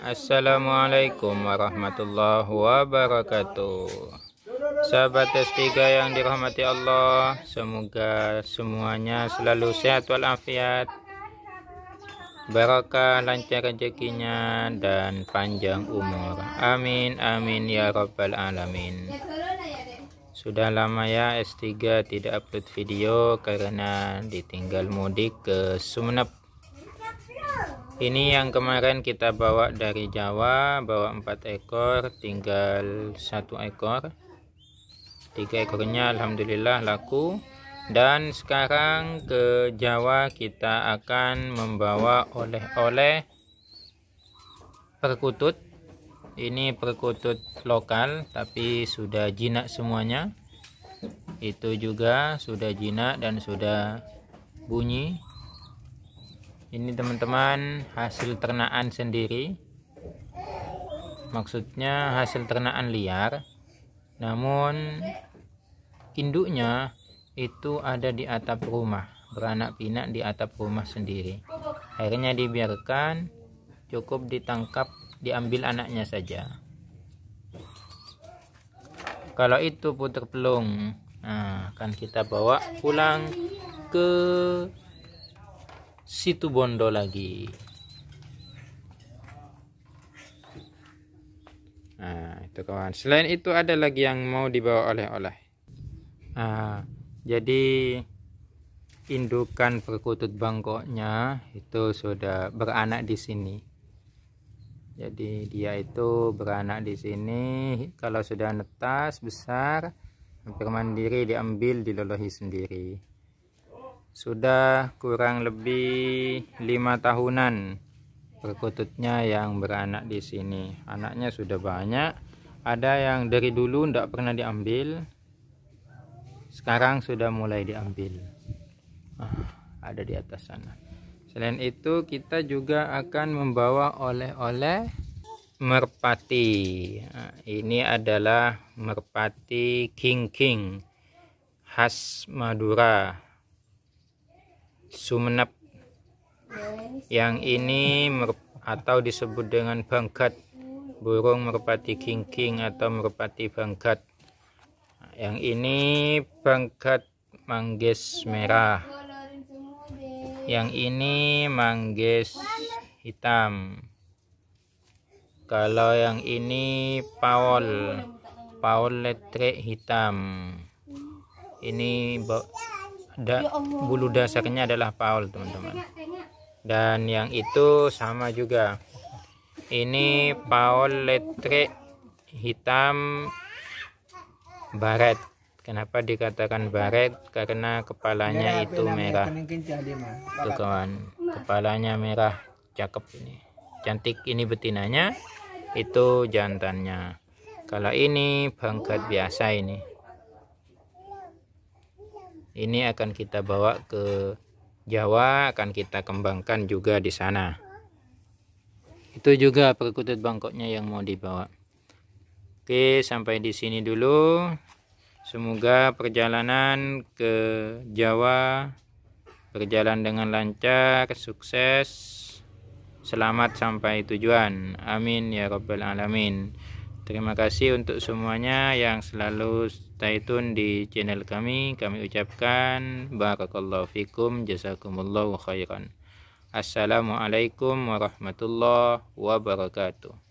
Assalamualaikum warahmatullahi wabarakatuh Sahabat S3 yang dirahmati Allah Semoga semuanya selalu sehat walafiat Barakah lancar rezekinya dan panjang umur Amin amin ya rabbal alamin sudah lama ya S3 tidak upload video karena ditinggal mudik ke Sumenep ini yang kemarin kita bawa dari Jawa bawa empat ekor tinggal satu ekor tiga ekornya Alhamdulillah laku dan sekarang ke Jawa kita akan membawa oleh-oleh perkutut ini perkutut lokal tapi sudah jinak semuanya itu juga sudah jinak dan sudah bunyi ini teman-teman hasil ternaan sendiri maksudnya hasil ternaan liar namun induknya itu ada di atap rumah beranak pinak di atap rumah sendiri akhirnya dibiarkan cukup ditangkap diambil anaknya saja kalau itu puter pelung nah, akan kita bawa pulang ke situ Bondo lagi nah itu kawan selain itu ada lagi yang mau dibawa oleh-oleh nah, jadi indukan perkutut bangkoknya itu sudah beranak di sini jadi dia itu beranak di sini kalau sudah netas besar hampir mandiri diambil dilolohi sendiri sudah kurang lebih lima tahunan perkututnya yang beranak di sini anaknya sudah banyak ada yang dari dulu tidak pernah diambil sekarang sudah mulai diambil ah, ada di atas sana selain itu kita juga akan membawa oleh-oleh merpati nah, ini adalah merpati king king khas madura Sumenep. Yang ini atau disebut dengan bangkat. Burung merpati kingking atau merpati bangkat. Yang ini bangkat manggis merah. Yang ini manggis hitam. Kalau yang ini paul, paul letrik hitam. Ini da ya bulu dasarnya adalah paul teman-teman dan yang itu sama juga ini paul letre hitam baret kenapa dikatakan baret karena kepalanya itu merah tuh kawan kepalanya merah cakep ini cantik ini betinanya itu jantannya kalau ini bangkat biasa ini ini akan kita bawa ke Jawa akan kita kembangkan juga di sana itu juga perkutut bangkoknya yang mau dibawa Oke sampai di sini dulu semoga perjalanan ke Jawa berjalan dengan lancar sukses selamat sampai tujuan amin ya Robbal alamin Terima kasih untuk semuanya yang selalu stay tune di channel kami. Kami ucapkan barakallahu fikum jazakumullahu khairan. Assalamualaikum warahmatullahi wabarakatuh.